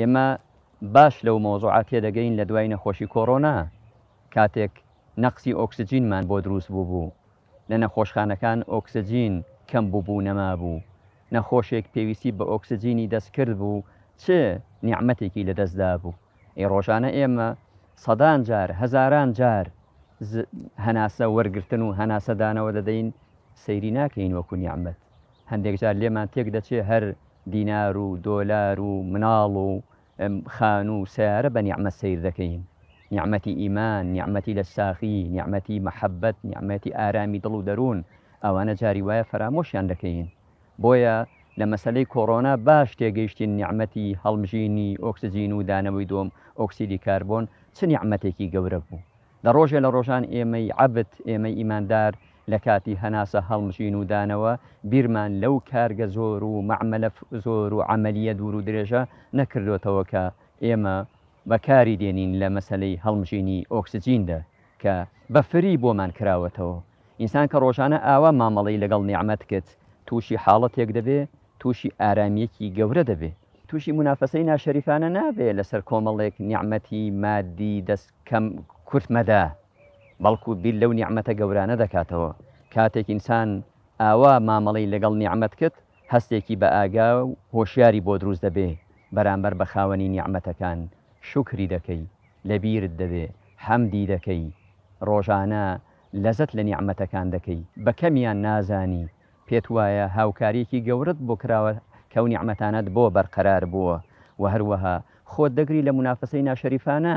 ئێمە باش لەو مۆزوعاتێ دەگەین لە دوای نەخۆشی کۆڕۆنا کاتێک نەقسی ئۆکسسیجینمان بۆ دروست بوو بوو لە نەخۆشخانەکان ئۆکسسیجین کەم بوو بوو نەما بوو نەخۆشێک پێویستی بە ئۆکسسیجینی دەستکرد بوو چه نیعممەتێکی لەدەستدا بوو ئێ ڕۆژانە ئێمە سەدان جار هەزاران جار هەناسە وەرگتن و هەناسەدانەوە دەدەین سەیری ناکەین وەکو نیعممەت هەندێک جار لێمان تێک دەچێ هەر دينار و دولار و مناڵ و خان و سارە بە نعمتي سیر نعمتي نیعممەتی نعمتي نیعممەتی لە ساخی نیعممەتی مەحەبەت نیعممەتی ئارامی دڵ و دەروون ئەوانە جاری وایە فرامۆشیان دەکەین باش تێگەیشتین نعمتي هالمجيني ئۆکسسیجین و دانەوەی دۆم ئۆکسیدی کاربۆن چ كي گەورە بوو لروجان إيمي لە ڕۆژان ئێمەی عبت لە کاتی هەناسە هەڵمژین و دانەوە بیرمان لەو کارگە زۆر و معمەلە زۆر و عملیە دوور و درێژە نەکردوێتەوە کە ئێمە بەکاری دێنین لە مەسلەی هەڵمژینی ئۆکسسیجیندا کە بەفری بۆمان کراوەتەوە ئینسان کە ڕۆژانە ئاوا مامەڵی لەگەڵ نیعممەد کرد تووشی حاڵەتێک دەبێ تووشی ئارامیەکی گەورە دەبێ تووشی منافەسەی ناشەریفانە نابێ لەسەر کۆمەڵێک نیعممەتی مادی دەست کەم کورتمەدا بەڵکو بیر لەو نیعممەتە گەورانە دەکاتەوە کاتێک ئینسان ئاوا مامەڵی لەگەڵ نیعممەت کرد هەستێکی بە ئاگا و هۆشیاری بۆ دروست دەبێ بەرامبەر بە خاوەنی نیعممەتەکان شکری دەکەی لەبیرت دەبێ حەمدی دەکەی ڕۆژانە لەزت لە نیعممەتەکان دەکەی بە کەمیان نازانی پێت وایە هاوکارێکی گەورت بۆ کراوە کەو نیعممەتانت بۆ بەرقەرار بووە و هەروەها خۆت دەگری لە منافسەی ناشەریفانە